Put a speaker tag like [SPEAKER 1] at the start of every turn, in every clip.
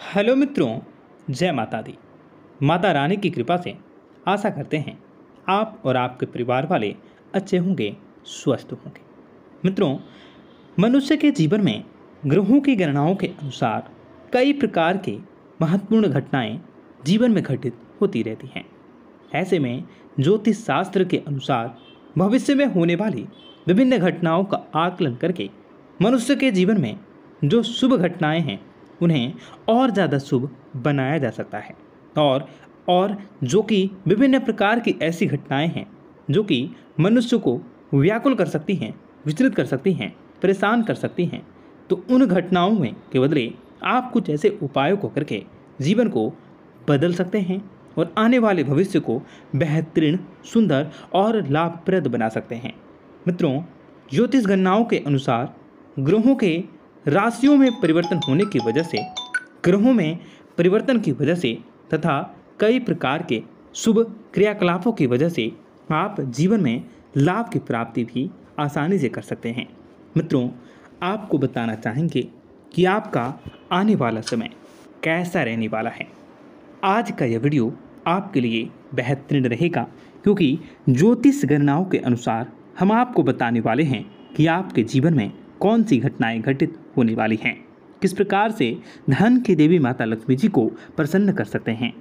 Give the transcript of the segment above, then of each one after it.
[SPEAKER 1] hello मित्रों जय माता दी माता रानी की कृपा से आशा करते हैं आप और आपके परिवार वाले अच्छे होंगे स्वस्थ होंगे मित्रों मनुष्य के जीवन में ग्रहों की गणनाओं के अनुसार कई प्रकार के महत्वपूर्ण घटनाएं जीवन में घटित होती रहती हैं ऐसे में ज्योतिष शास्त्र के अनुसार भविष्य में होने वाली विभिन्न घटनाओं का आकलन करके मनुष्य के जीवन में जो शुभ घटनाएं हैं उन्हें और ज़्यादा शुभ बनाया जा सकता है और और जो कि विभिन्न प्रकार की ऐसी घटनाएं हैं जो कि मनुष्य को व्याकुल कर सकती हैं विचलित कर सकती हैं परेशान कर सकती हैं तो उन घटनाओं में के बदले आप कुछ ऐसे उपायों को करके जीवन को बदल सकते हैं और आने वाले भविष्य को बेहतरीन सुंदर और लाभप्रद बना सकते हैं मित्रों ज्योतिष गणनाओं के अनुसार ग्रहों के राशियों में परिवर्तन होने की वजह से ग्रहों में परिवर्तन की वजह से तथा कई प्रकार के शुभ क्रियाकलापों की वजह से आप जीवन में लाभ की प्राप्ति भी आसानी से कर सकते हैं मित्रों आपको बताना चाहेंगे कि आपका आने वाला समय कैसा रहने वाला है आज का यह वीडियो आपके लिए बेहतरीन रहेगा क्योंकि ज्योतिष गणनाओं के अनुसार हम आपको बताने वाले हैं कि आपके जीवन में कौन सी घटनाएं घटित होने वाली हैं किस प्रकार से धन की देवी माता लक्ष्मी जी को प्रसन्न कर सकते हैं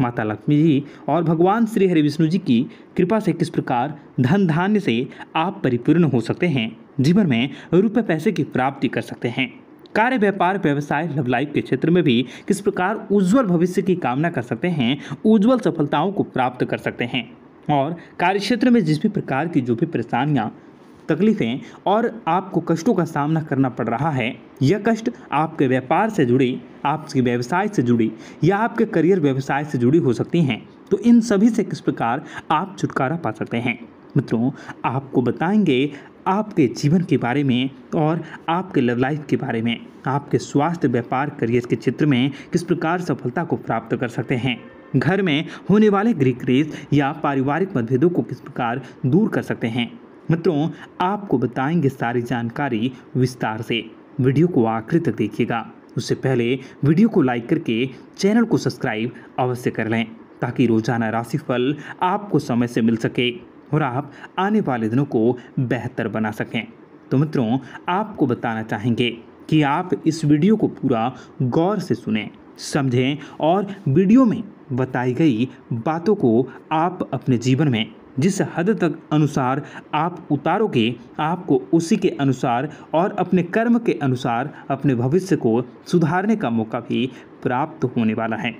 [SPEAKER 1] माता लक्ष्मी जी और भगवान श्री हरि विष्णु जी की कृपा से किस प्रकार धन धान्य से आप परिपूर्ण हो सकते हैं जीवन में रुपये पैसे की प्राप्ति कर सकते हैं कार्य व्यापार व्यवसाय लव लाइफ के क्षेत्र में भी किस प्रकार उज्जवल भविष्य की कामना कर सकते हैं उज्जवल सफलताओं को प्राप्त कर सकते हैं और कार्य क्षेत्र में जिस भी प्रकार की जो भी परेशानियाँ तकलीफ़ें और आपको कष्टों का सामना करना पड़ रहा है यह कष्ट आपके व्यापार से जुड़ी आपके व्यवसाय से जुड़ी या आपके करियर व्यवसाय से जुड़ी हो सकती हैं तो इन सभी से किस प्रकार आप छुटकारा पा सकते हैं मित्रों आपको बताएंगे आपके जीवन के बारे में और आपके लव लाइफ के बारे में आपके स्वास्थ्य व्यापार करियर के क्षेत्र में किस प्रकार सफलता को प्राप्त कर सकते हैं घर में होने वाले ग्रीक्रेज या पारिवारिक मतभेदों को किस प्रकार दूर कर सकते हैं मित्रों आपको बताएंगे सारी जानकारी विस्तार से वीडियो को आखिर तक देखिएगा उससे पहले वीडियो को लाइक करके चैनल को सब्सक्राइब अवश्य कर लें ताकि रोजाना राशिफल आपको समय से मिल सके और आप आने वाले दिनों को बेहतर बना सकें तो मित्रों आपको बताना चाहेंगे कि आप इस वीडियो को पूरा गौर से सुने समझें और वीडियो में बताई गई बातों को आप अपने जीवन में जिस हद तक अनुसार आप उतारोगे आपको उसी के अनुसार और अपने कर्म के अनुसार अपने भविष्य को सुधारने का मौका भी प्राप्त होने वाला है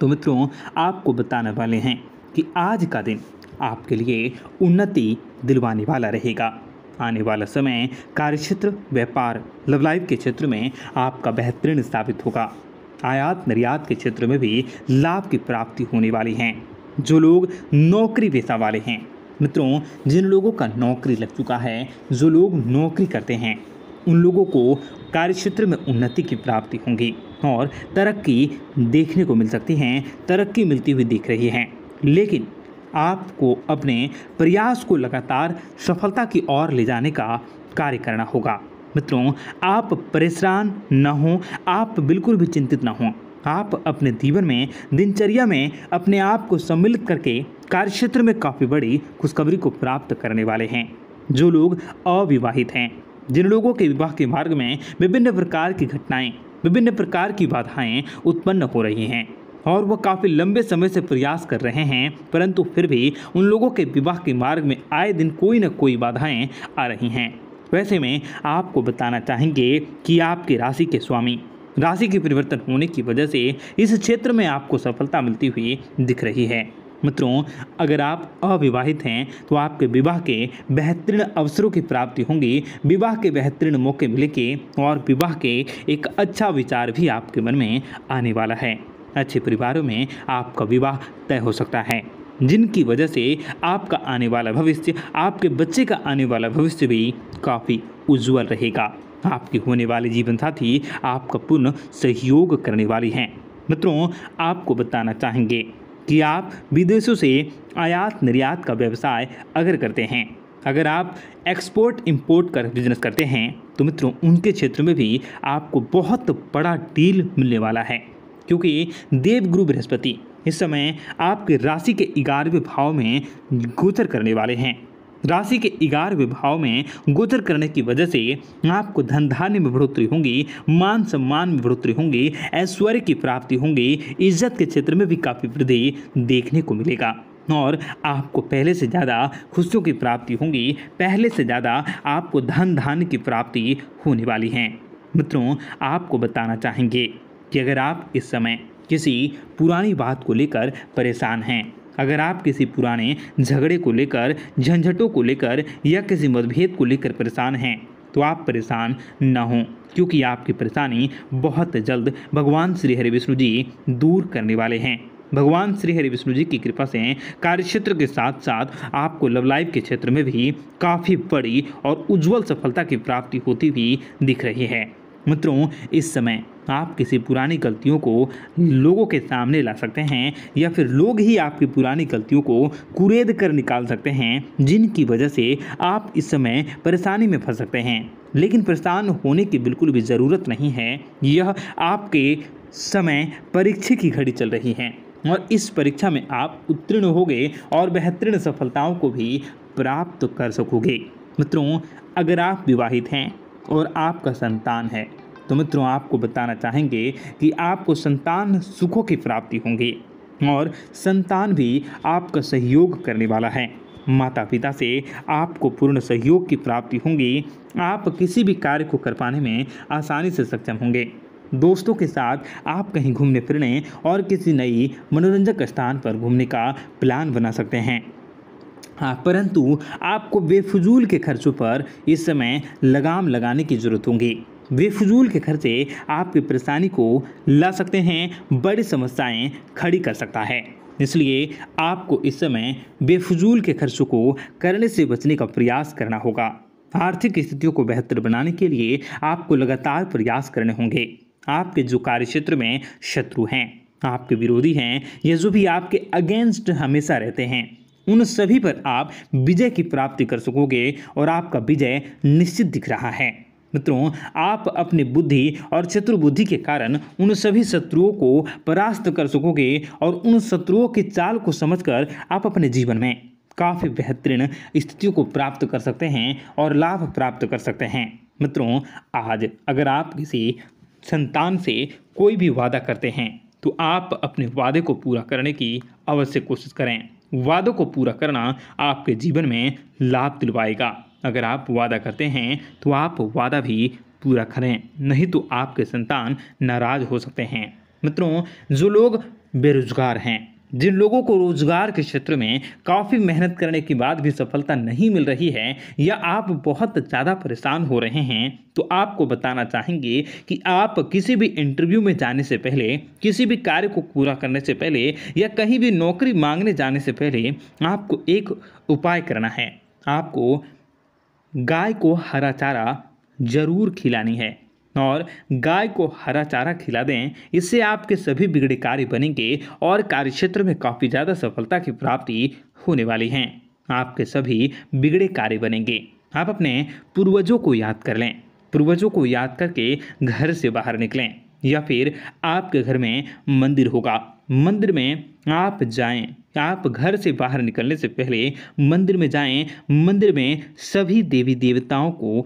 [SPEAKER 1] तो मित्रों आपको बताने वाले हैं कि आज का दिन आपके लिए उन्नति दिलवाने वाला रहेगा आने वाला समय कार्य क्षेत्र व्यापार लव लाइफ के क्षेत्र में आपका बेहतरीन साबित होगा आयात निर्यात के क्षेत्र में भी लाभ की प्राप्ति होने वाली है जो लोग नौकरी पेशा वाले हैं मित्रों जिन लोगों का नौकरी लग चुका है जो लोग नौकरी करते हैं उन लोगों को कार्य क्षेत्र में उन्नति की प्राप्ति होगी और तरक्की देखने को मिल सकती है तरक्की मिलती हुई दिख रही है लेकिन आपको अपने प्रयास को लगातार सफलता की ओर ले जाने का कार्य करना होगा मित्रों आप परेशान ना हों आप बिल्कुल भी चिंतित ना हों आप अपने जीवन में दिनचर्या में अपने आप को सम्मिलित करके कार्यक्षेत्र में काफ़ी बड़ी खुशखबरी को प्राप्त करने वाले हैं जो लोग अविवाहित हैं जिन लोगों के विवाह के मार्ग में विभिन्न प्रकार की घटनाएं विभिन्न प्रकार की बाधाएं उत्पन्न हो रही हैं और वह काफ़ी लंबे समय से प्रयास कर रहे हैं परंतु फिर भी उन लोगों के विवाह के मार्ग में आए दिन कोई ना कोई बाधाएं आ रही हैं वैसे में आपको बताना चाहेंगे कि आपकी राशि के स्वामी राशि के परिवर्तन होने की वजह से इस क्षेत्र में आपको सफलता मिलती हुई दिख रही है मित्रों अगर आप अविवाहित हैं तो आपके विवाह के बेहतरीन अवसरों की प्राप्ति होंगी विवाह के बेहतरीन मौके मिलेंगे और विवाह के एक अच्छा विचार भी आपके मन में आने वाला है अच्छे परिवारों में आपका विवाह तय हो सकता है जिनकी वजह से आपका आने वाला भविष्य आपके बच्चे का आने वाला भविष्य भी काफ़ी उज्जवल रहेगा आपके होने वाले जीवन साथी आपका पूर्ण सहयोग करने वाली हैं मित्रों आपको बताना चाहेंगे कि आप विदेशों से आयात निर्यात का व्यवसाय अगर करते हैं अगर आप एक्सपोर्ट इंपोर्ट कर बिजनेस करते हैं तो मित्रों उनके क्षेत्र में भी आपको बहुत बड़ा डील मिलने वाला है क्योंकि देवगुरु बृहस्पति इस समय आपके राशि के ग्यारहवें भाव में गोचर करने वाले हैं राशि के इगार विभाव में गोचर करने की वजह से आपको धन धान्य में बढ़ोतरी होंगी मान सम्मान में बढ़ोतरी होंगी ऐश्वर्य की प्राप्ति होंगी इज्जत के क्षेत्र में भी काफ़ी वृद्धि देखने को मिलेगा और आपको पहले से ज़्यादा खुशियों की प्राप्ति होंगी पहले से ज़्यादा आपको धन धान्य की प्राप्ति होने वाली है मित्रों आपको बताना चाहेंगे कि अगर आप इस समय किसी पुरानी बात को लेकर परेशान हैं अगर आप किसी पुराने झगड़े को लेकर झंझटों को लेकर या किसी मतभेद को लेकर परेशान हैं तो आप परेशान न हों क्योंकि आपकी परेशानी बहुत जल्द भगवान श्री हरि विष्णु जी दूर करने वाले हैं भगवान श्री हरि विष्णु जी की कृपा से कार्यक्षेत्र के साथ साथ आपको लव लाइफ के क्षेत्र में भी काफ़ी बड़ी और उज्जवल सफलता की प्राप्ति होती हुई दिख रही है मित्रों इस समय आप किसी पुरानी गलतियों को लोगों के सामने ला सकते हैं या फिर लोग ही आपकी पुरानी गलतियों को कुरेद कर निकाल सकते हैं जिनकी वजह से आप इस समय परेशानी में फंस सकते हैं लेकिन परेशान होने की बिल्कुल भी ज़रूरत नहीं है यह आपके समय परीक्षा की घड़ी चल रही है और इस परीक्षा में आप उत्तीर्ण होगे और बेहतरीन सफलताओं को भी प्राप्त कर सकोगे मित्रों अगर आप विवाहित हैं और आपका संतान है तो मित्रों आपको बताना चाहेंगे कि आपको संतान सुखों की प्राप्ति होंगी और संतान भी आपका सहयोग करने वाला है माता पिता से आपको पूर्ण सहयोग की प्राप्ति होंगी आप किसी भी कार्य को कर पाने में आसानी से सक्षम होंगे दोस्तों के साथ आप कहीं घूमने फिरने और किसी नई मनोरंजक स्थान पर घूमने का प्लान बना सकते हैं हाँ परंतु आपको बेफजूल के खर्चों पर इस समय लगाम लगाने की ज़रूरत होगी बेफजूल के खर्चे आपकी परेशानी को ला सकते हैं बड़ी समस्याएं खड़ी कर सकता है इसलिए आपको इस समय बेफजूल के खर्चों को करने से बचने का प्रयास करना होगा आर्थिक स्थितियों को बेहतर बनाने के लिए आपको लगातार प्रयास करने होंगे आपके जो कार्यक्षेत्र में शत्रु हैं आपके विरोधी हैं या जो भी आपके अगेंस्ट हमेशा रहते हैं उन सभी पर आप विजय की प्राप्ति कर सकोगे और आपका विजय निश्चित दिख रहा है मित्रों आप अपनी बुद्धि और चतुर्बुद्धि के कारण उन सभी शत्रुओं को परास्त कर सकोगे और उन शत्रुओं की चाल को समझकर आप अपने जीवन में काफ़ी बेहतरीन स्थितियों को प्राप्त कर सकते हैं और लाभ प्राप्त कर सकते हैं मित्रों आज अगर आप किसी संतान से कोई भी वादा करते हैं तो आप अपने वादे को पूरा करने की अवश्य कोशिश करें वादों को पूरा करना आपके जीवन में लाभ दिलवाएगा अगर आप वादा करते हैं तो आप वादा भी पूरा करें नहीं तो आपके संतान नाराज हो सकते हैं मित्रों जो लोग बेरोजगार हैं जिन लोगों को रोजगार के क्षेत्र में काफ़ी मेहनत करने के बाद भी सफलता नहीं मिल रही है या आप बहुत ज़्यादा परेशान हो रहे हैं तो आपको बताना चाहेंगे कि आप किसी भी इंटरव्यू में जाने से पहले किसी भी कार्य को पूरा करने से पहले या कहीं भी नौकरी मांगने जाने से पहले आपको एक उपाय करना है आपको गाय को हरा चारा जरूर खिलानी है और गाय को हरा चारा खिला दें इससे आपके सभी बिगड़े कार्य बनेंगे और कार्य क्षेत्र में काफ़ी ज़्यादा सफलता की प्राप्ति होने वाली है आपके सभी बिगड़े कार्य बनेंगे आप अपने पूर्वजों को याद कर लें पूर्वजों को याद करके घर से बाहर निकलें या फिर आपके घर में मंदिर होगा मंदिर में आप जाएं आप घर से बाहर निकलने से पहले मंदिर में जाएं मंदिर में सभी देवी देवताओं को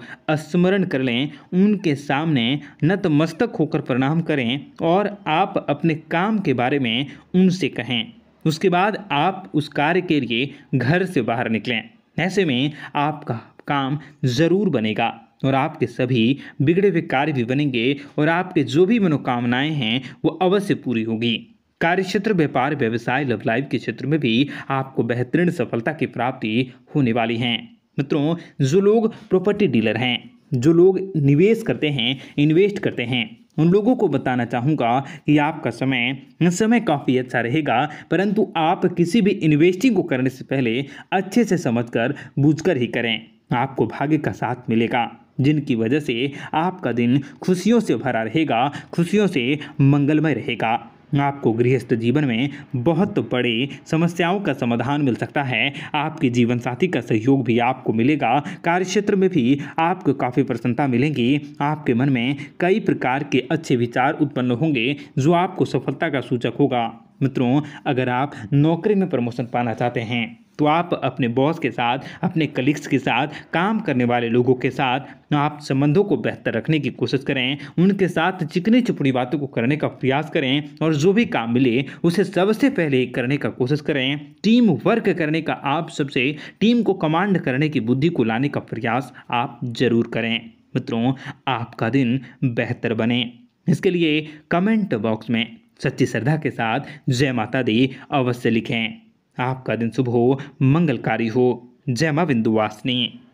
[SPEAKER 1] स्मरण कर लें उनके सामने नतमस्तक होकर प्रणाम करें और आप अपने काम के बारे में उनसे कहें उसके बाद आप उस कार्य के लिए घर से बाहर निकलें ऐसे में आपका काम ज़रूर बनेगा और आपके सभी बिगड़े हुए कार्य भी बनेंगे और आपके जो भी मनोकामनाएं हैं वो अवश्य पूरी होगी कार्य क्षेत्र व्यापार व्यवसाय लव लाइफ के क्षेत्र में भी आपको बेहतरीन सफलता की प्राप्ति होने वाली है मित्रों जो लोग प्रॉपर्टी डीलर हैं जो लोग निवेश करते हैं इन्वेस्ट करते हैं उन लोगों को बताना चाहूँगा कि आपका समय समय काफ़ी अच्छा रहेगा परंतु आप किसी भी इन्वेस्टिंग को करने से पहले अच्छे से समझकर बूझकर ही करें आपको भाग्य का साथ मिलेगा जिनकी वजह से आपका दिन खुशियों से भरा रहेगा खुशियों से मंगलमय रहेगा आपको गृहस्थ जीवन में बहुत बड़ी समस्याओं का समाधान मिल सकता है आपके जीवन साथी का सहयोग भी आपको मिलेगा कार्यक्षेत्र में भी आपको काफ़ी प्रसन्नता मिलेगी आपके मन में कई प्रकार के अच्छे विचार उत्पन्न होंगे जो आपको सफलता का सूचक होगा मित्रों अगर आप नौकरी में प्रमोशन पाना चाहते हैं तो आप अपने बॉस के साथ अपने कलीग्स के साथ काम करने वाले लोगों के साथ तो आप संबंधों को बेहतर रखने की कोशिश करें उनके साथ चिकनी चुपड़ी बातों को करने का प्रयास करें और जो भी काम मिले उसे सबसे पहले करने का कोशिश करें टीम वर्क करने का आप सबसे टीम को कमांड करने की बुद्धि को लाने का प्रयास आप जरूर करें मित्रों आपका दिन बेहतर बने इसके लिए कमेंट बॉक्स में सच्ची श्रद्धा के साथ जय माता दी अवश्य लिखें आपका दिन शुभ हो मंगलकारी हो जय माँ बिंदुवासिनी